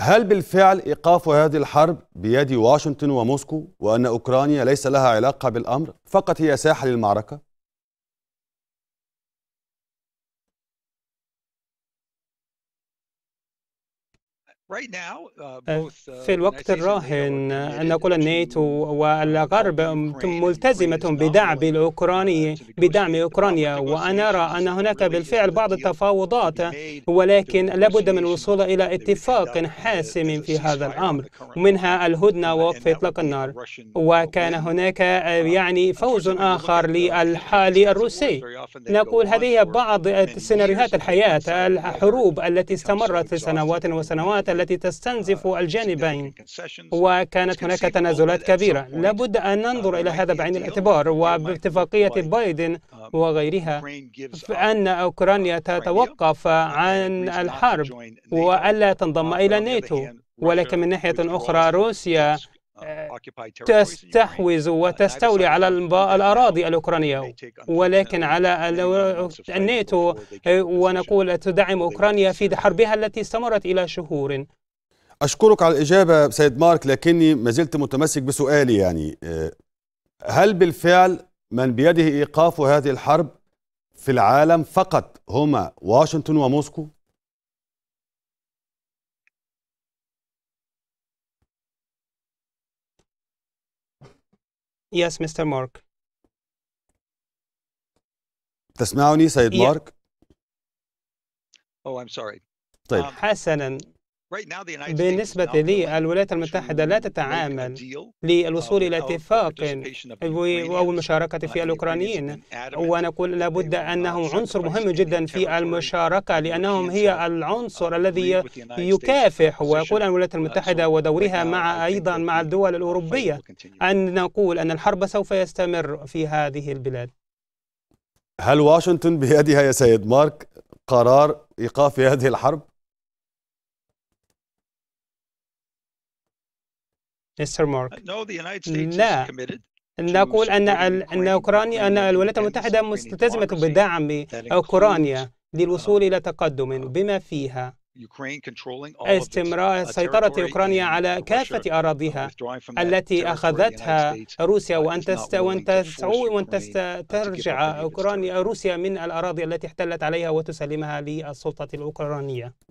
هل بالفعل إيقاف هذه الحرب بيد واشنطن وموسكو وأن أوكرانيا ليس لها علاقة بالأمر فقط هي ساحة للمعركة؟ Uh, آه، uh, في الوقت الراهن أن نقول الناتو والغرب ملتزمة بدعم الأوكراني uh, بدعم أوكرانيا وأنا أرى أن هناك بالفعل بعض التفاوضات ولكن لابد من الوصول إلى اتفاق حاسم في هذا الأمر منها الهدنة ووقف إطلاق النار وكان هناك آه، يعني فوز آخر للحال الروسي نقول هذه بعض سيناريوهات الحياة الحروب التي استمرت سنوات وسنوات التي uh, تستنزف uh, الجانبين وكانت هناك تنازلات كبيرة لابد أن uh, ننظر إلى هذا بعين الاعتبار وباتفاقية بايدن um, وغيرها أن أوكرانيا تتوقف عن الحرب وألا تنضم إلى ناتو ولكن من ناحية أخرى روسيا تستحوذ uh, وتستولي على الأراضي الأوكرانية ولكن على الناتو ونقول تدعم أوكرانيا في حربها التي استمرت إلى شهور أشكرك على الإجابة سيد مارك لكني ما زلت متمسك بسؤالي يعني آه، هل بالفعل من بيده إيقاف هذه الحرب في العالم فقط هما واشنطن وموسكو؟ Yes, Mr. Mark. تسمعني سيد yeah. مارك؟ Oh, I'm sorry. طيب. Um, حسنا بالنسبة لي الولايات المتحدة لا تتعامل للوصول uh, إلى اتفاق أو المشاركة في uh, الأوكرانيين وأنا أقول لابد أنهم عنصر مهم جدا في المشاركة لأنهم هي العنصر الذي يكافح ويقول الولايات uh, المتحدة ودورها مع أيضا مع الدول الأوروبية أن نقول أن الحرب سوف يستمر في هذه البلاد هل واشنطن بيدها يا سيد مارك قرار إيقاف هذه الحرب؟ مستر مارك uh, لا نقول أن أن أوكرانيا أن الولايات المتحدة مستلزمة بدعم أوكرانيا للوصول إلى تقدم uh, بما فيها استمرار uh, سيطرة أوكرانيا على كافة أراضيها التي أخذتها روسيا وأن وأن ترجع أوكرانيا روسيا من الأراضي التي احتلت عليها وتسلمها للسلطة الأوكرانية